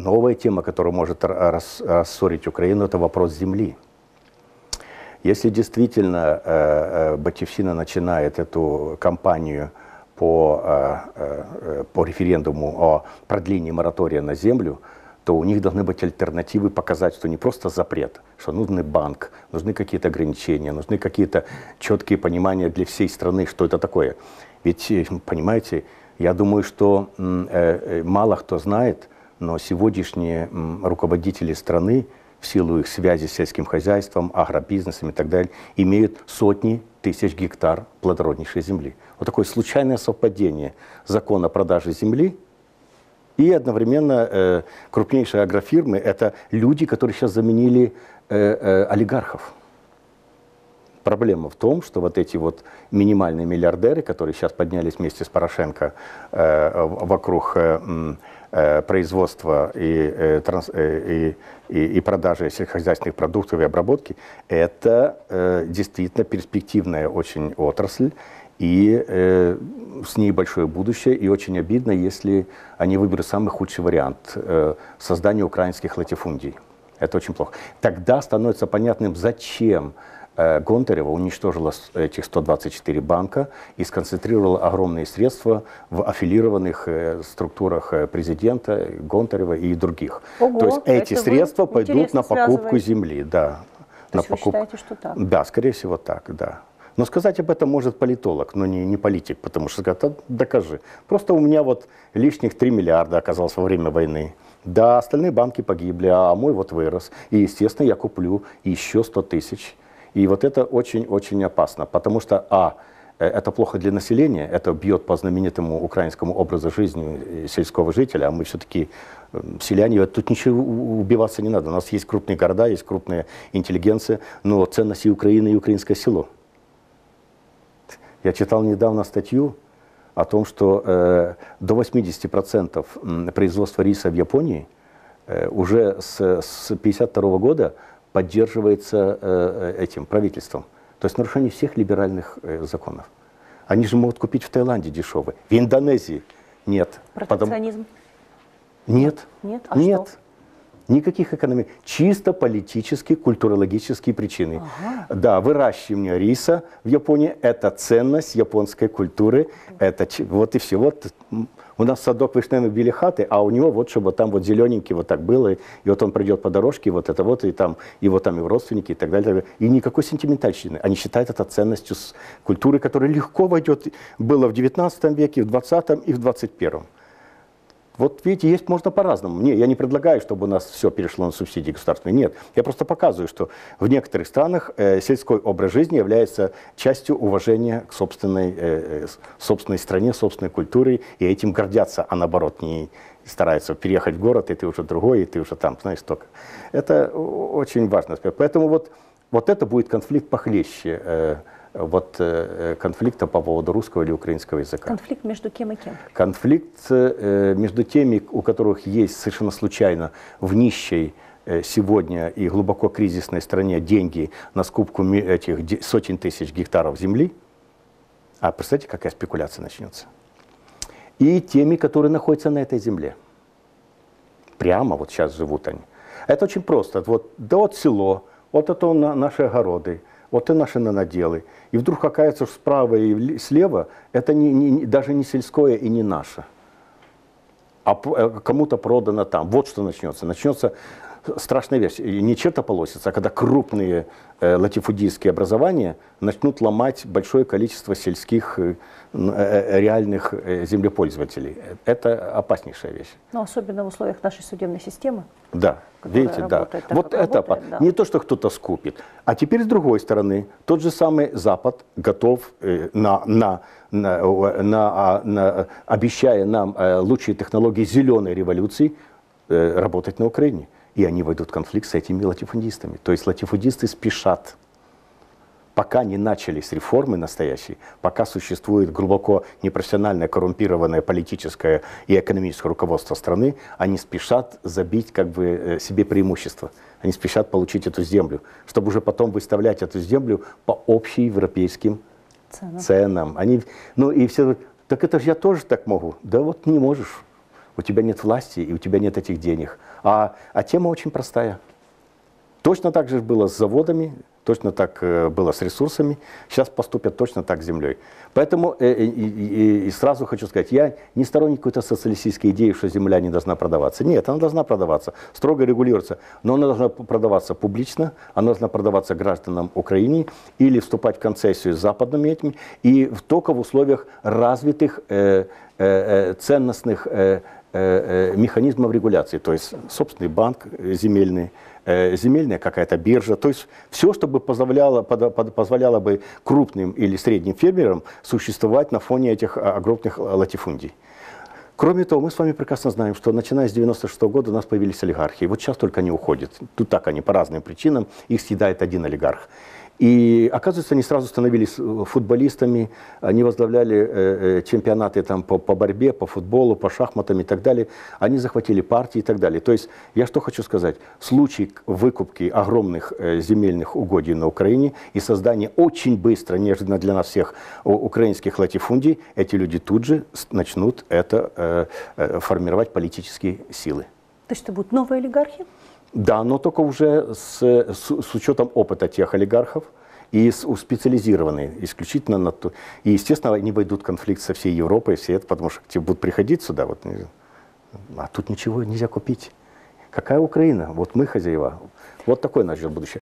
Новая тема, которая может рассорить Украину, это вопрос земли. Если действительно э, э Батевщина начинает эту кампанию по, э, э, э, по референдуму о продлении моратория на землю, то у них должны быть альтернативы показать, что не просто запрет, что нужны банк, нужны какие-то ограничения, нужны какие-то четкие понимания для всей страны, что это такое. Ведь, понимаете, я думаю, что э, мало кто знает, но сегодняшние руководители страны в силу их связи с сельским хозяйством, агробизнесом и так далее, имеют сотни тысяч гектар плодороднейшей земли. Вот такое случайное совпадение закона продажи земли и одновременно э, крупнейшие агрофирмы – это люди, которые сейчас заменили э, э, олигархов. Проблема в том, что вот эти вот минимальные миллиардеры, которые сейчас поднялись вместе с Порошенко э, вокруг э, Э, производства и, э, э, и, и, и продажи сельскохозяйственных продуктов и обработки, это действительно перспективная очень отрасль, и э, с ней большое будущее, и очень обидно, если они выберут самый худший вариант э, создания украинских латифундий. Это очень плохо. Тогда становится понятным, зачем Э, Гонтарева уничтожила этих 124 банка и сконцентрировала огромные средства в аффилированных э, структурах э, президента Гонтарева и других. Ого, То есть эти средства пойдут на покупку земли, да. То на есть покуп... вы считаете, что так? Да, скорее всего так, да. Но сказать об этом может политолог, но не, не политик, потому что скажет, «А, докажи. Просто у меня вот лишних 3 миллиарда оказалось во время войны. Да, остальные банки погибли, а мой вот вырос. И, естественно, я куплю еще 100 тысяч и вот это очень-очень опасно, потому что, а, э, это плохо для населения, это бьет по знаменитому украинскому образу жизни э, сельского жителя, а мы все-таки эм, селяне, тут ничего убиваться не надо. У нас есть крупные города, есть крупная интеллигенция, но ценности Украины, и украинское село. Я читал недавно статью о том, что э, до 80% производства риса в Японии э, уже с 1952 года поддерживается э, э, этим правительством. То есть нарушение всех либеральных э, законов. Они же могут купить в Таиланде дешевые, в Индонезии нет. Протекционизм? Потом... Нет. Нет? А нет. Что? Никаких экономических, чисто политические, культурологические причины. Ага. Да, выращивание риса в Японии – это ценность японской культуры. Это, вот и все. Вот у нас садок вишневой белихаты, а у него вот, чтобы там вот зелененький вот так было, и вот он придет по дорожке, и вот это вот, и там его там и родственники, и так далее. И, так далее. и никакой сентиментальщины. Они считают это ценностью культуры, которая легко войдет, было в 19 веке, в 20 и в 21. Вот видите, есть можно по-разному. Не, я не предлагаю, чтобы у нас все перешло на субсидии государственные. Нет, я просто показываю, что в некоторых странах э, сельской образ жизни является частью уважения к собственной, э, э собственной стране, собственной культуре, и этим гордятся, а наоборот не стараются переехать в город, и ты уже другой, и ты уже там, знаешь, только. Это очень важный аспект. Поэтому вот, вот это будет конфликт похлеще. Э, вот э, конфликта по поводу русского или украинского языка. Конфликт между кем и кем? Конфликт э, между теми, у которых есть совершенно случайно в нищей э, сегодня и глубоко кризисной стране деньги на скупку этих сотен тысяч гектаров земли, а представьте, какая спекуляция начнется, и теми, которые находятся на этой земле. Прямо вот сейчас живут они. Это очень просто. Вот, да вот село, вот это наши огороды – вот и наши нанаделы. И вдруг какая-то справа и слева это не, не, даже не сельское и не наше а э, кому-то продано там. Вот что начнется. Начнется страшная вещь. И не черта полосится, а когда крупные э, латифудийские образования начнут ломать большое количество сельских э, э, э, реальных э, землепользователей. Это опаснейшая вещь. Но ну, особенно в условиях нашей судебной системы. Да, видите, работает, да. Вот это работает, да. не то, что кто-то скупит. А теперь с другой стороны, тот же самый Запад готов э, на, на, на, на, а, на обещая нам лучшие технологии зеленой революции, работать на Украине и они войдут в конфликт с этими латифундистами. То есть латифундисты спешат. Пока не начались реформы настоящие, пока существует глубоко непрофессиональное, коррумпированное политическое и экономическое руководство страны, они спешат забить как бы, э, себе преимущество. Они спешат получить эту землю, чтобы уже потом выставлять эту землю по общеевропейским ценам. ценам. Они, ну и все так это же я тоже так могу. Да вот не можешь у тебя нет власти и у тебя нет этих денег. А, а тема очень простая. Точно так же было с заводами, точно так э, было с ресурсами, сейчас поступят точно так с землей. Поэтому э, э, и, и, и сразу хочу сказать, я не сторонник какой-то социалистической идеи, что земля не должна продаваться. Нет, она должна продаваться, строго регулируется, но она должна продаваться публично, она должна продаваться гражданам Украины или вступать в концессию с западными этими, и только в условиях развитых э, э, ценностных э, Э, э, механизмов регуляции, то есть собственный банк э, земельный, земельная какая-то биржа, то есть все, что бы позволяло, позволяло бы крупным или средним фермерам существовать на фоне этих а, огромных а, латифундий. Кроме того, мы с вами прекрасно знаем, что начиная с 96 года у нас появились олигархи. И вот сейчас только они уходят. Тут так они по разным причинам, их съедает один олигарх. И, оказывается, они сразу становились э, футболистами, они э, возглавляли э, чемпионаты там, по, по борьбе, по футболу, по шахматам и так далее. Они захватили партии и так далее. То есть, я что хочу сказать, случай выкупки огромных земельных угодий на Украине и создания очень быстро, неожиданно для нас всех, украинских латифундий, эти люди тут же начнут это формировать политические силы. То есть это будут новые олигархи? Да, но только уже с, с, с учетом опыта тех олигархов и с, специализированные исключительно на то. И, естественно, они войдут в конфликт со всей Европой, все это, потому что те будут приходить сюда, вот, а тут ничего нельзя купить. Какая Украина? Вот мы хозяева. Вот такое наше будущее.